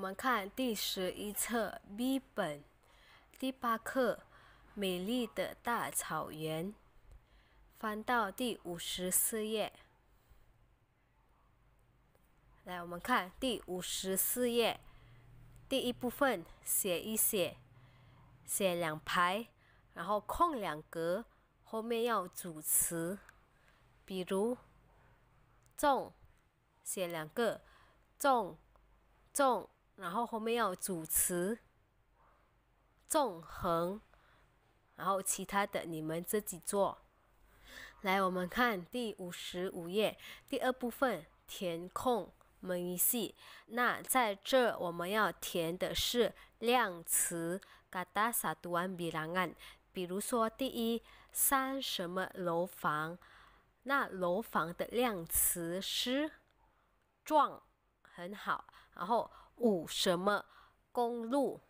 我们看第十一册 B 本第八课《美丽的大草原》，翻到第五十四页。来，我们看第五十四页第一部分，写一写，写两排，然后空两格，后面要组词，比如“重”，写两个“重”“重”。然后后面要主词，纵横，然后其他的你们自己做。来，我们看第五十五页第二部分填空蒙一系。那在这我们要填的是量词，kata satu bilangan。比如说第一三什么楼房，那楼房的量词是幢，很好。然后。五什么公路？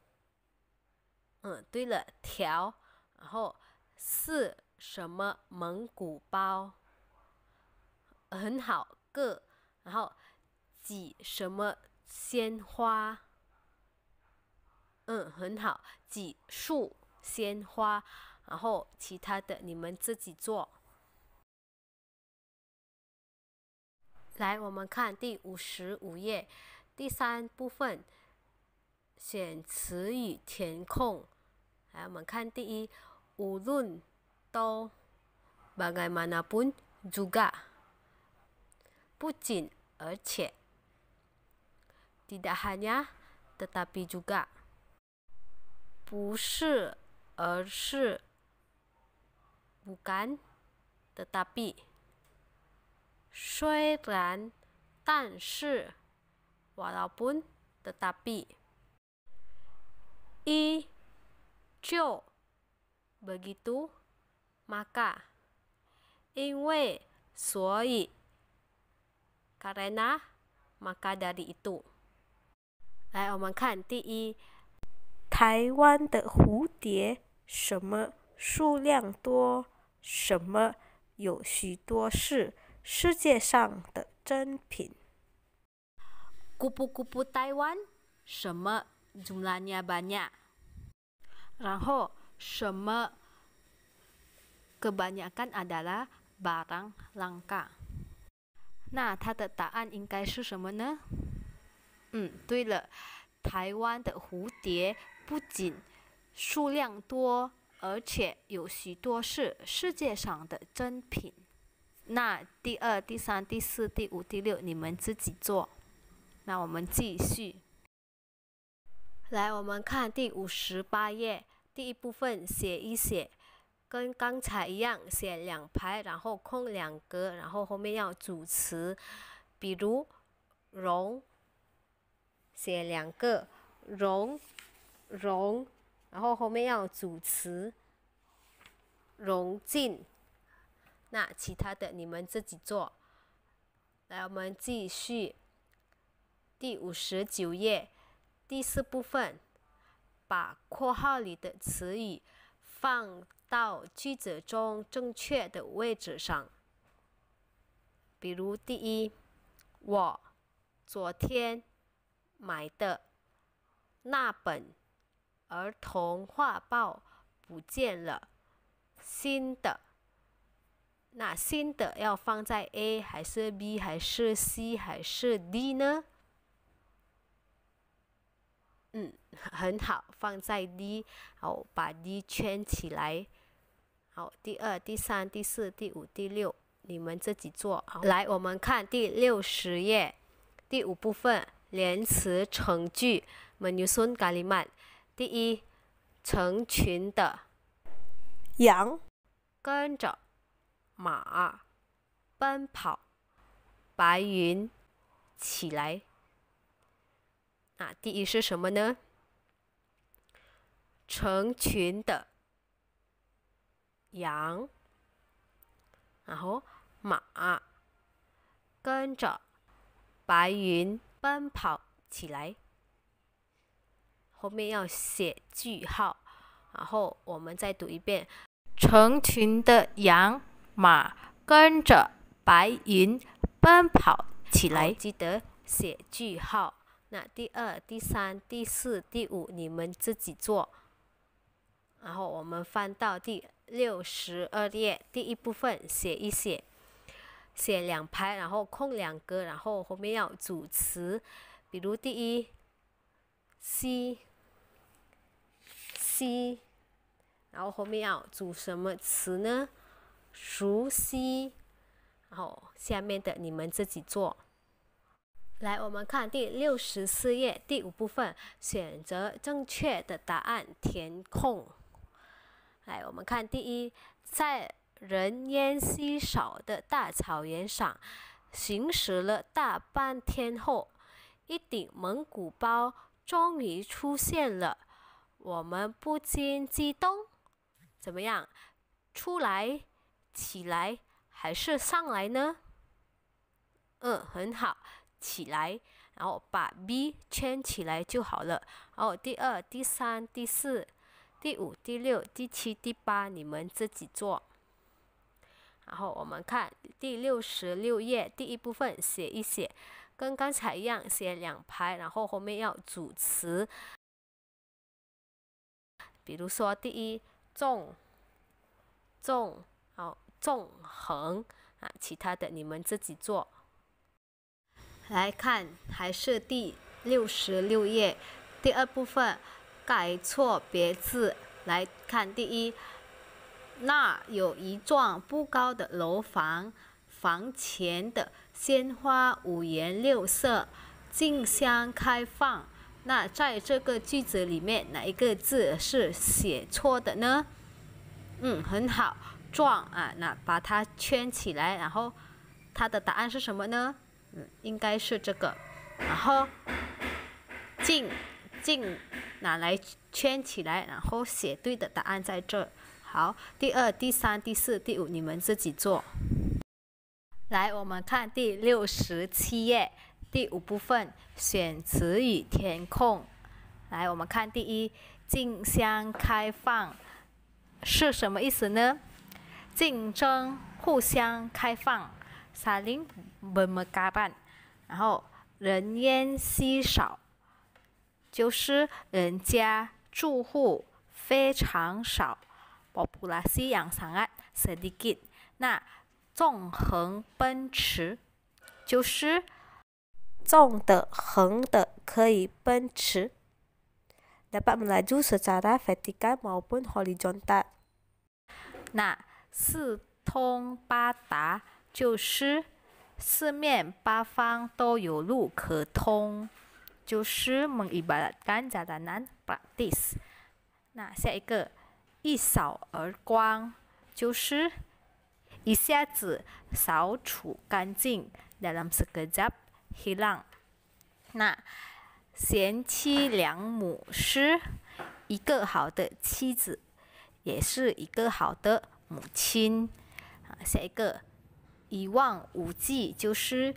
嗯，对了，条。然后四什么蒙古包？很好，个。然后几什么鲜花？嗯，很好，几束鲜花。然后其他的你们自己做。来，我们看第五十五页。第三部分，选词语填空。来，我们看第一，无论，都，bagaimanapun，juga，不仅，而且，tidak hanya，tetapi juga，不是，而是，bukan，tetapi，虽然，但是。Walaupun, tetapi, i, c i o begitu, maka, inwe, suoi, karena, maka dari itu. 来，我们看第一，台湾的蝴蝶什么数量多，什么有许多是世界上的珍品。库库库，台湾什么？数 a nya banyak，然后什么？kebanyakan adalah barang langka。那它的答案应该是什么呢？嗯，对了台湾的蝴蝶不仅数量多，而且有许多是世界上的珍品。那第二、第三、第四、第五、第六，你们自己做。那我们继续来，我们看第五十八页第一部分，写一写，跟刚才一样，写两排，然后空两格，然后后面要组词，比如“荣。写两个“荣荣，然后后面要组词“融进”。那其他的你们自己做。来，我们继续。第五十九页，第四部分，把括号里的词语放到句子中正确的位置上。比如，第一，我昨天买的那本儿童画报不见了，新的。那新的要放在 A 还是 B 还是 C 还是 D 呢？嗯，很好，放在 D，好，把 D 圈起来。好，第二、第三、第四、第五、第六，你们自己做啊。来，我们看第六十页第五部分连词成句蒙 l i m a 奶。第一，成群的羊跟着马奔跑，白云起来。啊，第一是什么呢？成群的羊，然后马跟着白云奔跑起来。后面要写句号。然后我们再读一遍：成群的羊、马跟着白云奔跑起来。记得写句号。那第二、第三、第四、第五，你们自己做。然后我们翻到第六十二页第一部分，写一写，写两排，然后空两格，然后后面要组词，比如第一，c c，然后后面要组什么词呢？熟悉，然后下面的你们自己做。来，我们看第六十四页第五部分，选择正确的答案填空。来，我们看第一，在人烟稀少的大草原上，行驶了大半天后，一顶蒙古包终于出现了，我们不禁激动。怎么样？出来？起来？还是上来呢？嗯，很好。起来，然后把 B 圈起来就好了。然后第二、第三、第四、第五、第六、第七、第八，你们自己做。然后我们看第六十六页第一部分，写一写，跟刚才一样，写两排，然后后面要组词。比如说，第一纵，纵，好，纵横啊，其他的你们自己做。来看，还是第六十六页，第二部分改错别字。来看第一，那有一幢不高的楼房，房前的鲜花五颜六色，竞相开放。那在这个句子里面，哪一个字是写错的呢？嗯，很好，撞啊，那把它圈起来，然后它的答案是什么呢？应该是这个，然后进进拿来圈起来，然后写对的答案在这。好，第二、第三、第四、第五，你们自己做。来，我们看第六十七页第五部分，选词语填空。来，我们看第一，竞相开放是什么意思呢？竞争，互相开放。山林，没么嘎蛋，然后人烟稀少，就是人家住户非常少，populasi yang a n g a t s i k i t 那纵横奔驰，就是，纵的横的可以奔驰，lepas ni tu seta tadi kita m a u p u n horizontal。那四通八达。就是四面八方都有路可通。就是我们一般讲在在那 p r a c t i s 那下一个一扫而光，就是一下子扫除干净，a 在那 e 一个 zap h 消亡。那贤妻良母是一个好的妻子，也是一个好的母亲。啊，下一个。一望无际，就是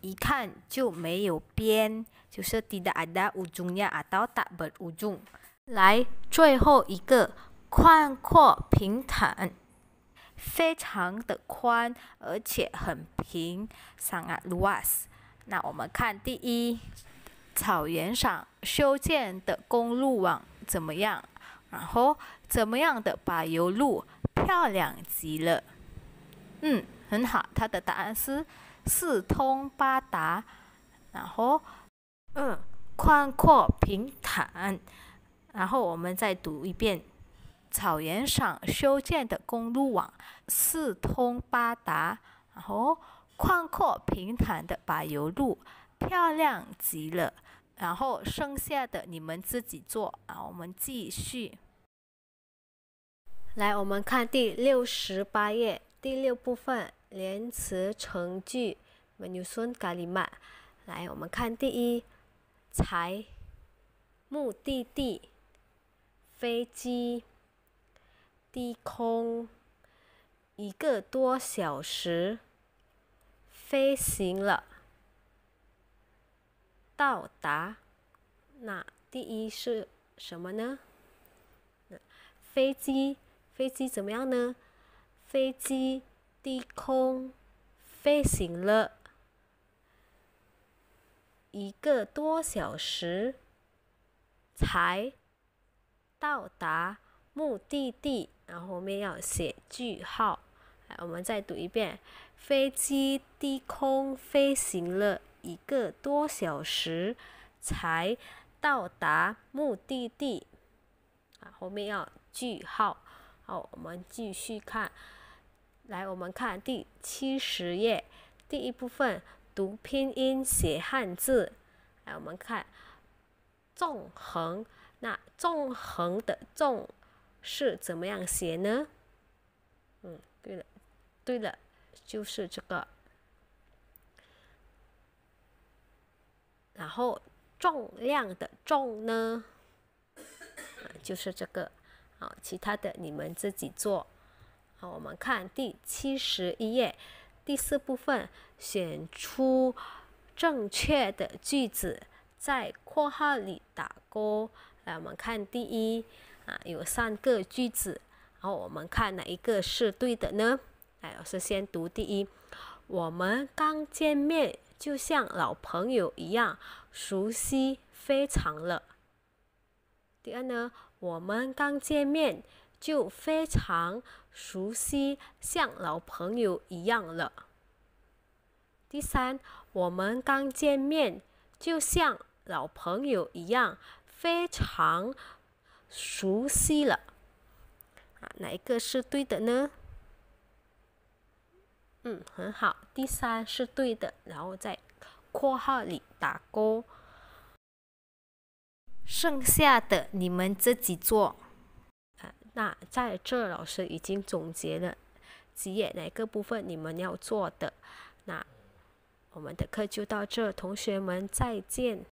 一看就没有边，就是 tidak ada ujungnya atau tak berujung。来，最后一个，宽阔平坦，非常的宽，而且很平，sangat luas。那我们看第一，草原上修建的公路网怎么样？然后怎么样的柏油路，漂亮极了。嗯。很好，它的答案是四通八达，然后嗯，宽阔平坦，然后我们再读一遍：草原上修建的公路网四通八达，然后宽阔平坦的柏油路漂亮极了。然后剩下的你们自己做啊，我们继续。来，我们看第六十八页第六部分。连词成句，我们先讲什来，我们看第一，才目的地飞机低空一个多小时飞行了到达。那第一是什么呢？飞机飞机怎么样呢？飞机。低空飞行了一个多小时，才到达目的地。然后后面要写句号。来，我们再读一遍：飞机低空飞行了一个多小时，才到达目的地。啊，后面要句号。好，我们继续看。来，我们看第七十页第一部分，读拼音写汉字。来，我们看，纵横。那纵横的纵是怎么样写呢？嗯，对了，对了，就是这个。然后重量的重呢，就是这个。好，其他的你们自己做。我们看第七十一页第四部分，选出正确的句子，在括号里打勾。来，我们看第一啊，有三个句子，然后我们看哪一个是对的呢？来，老师先读第一，我们刚见面就像老朋友一样熟悉，非常了。第二呢，我们刚见面。就非常熟悉，像老朋友一样了。第三，我们刚见面就像老朋友一样，非常熟悉了。啊，哪个是对的呢？嗯，很好，第三是对的，然后在括号里打勾。剩下的你们自己做。那在这，老师已经总结了几页哪个部分你们要做的。那我们的课就到这，同学们再见。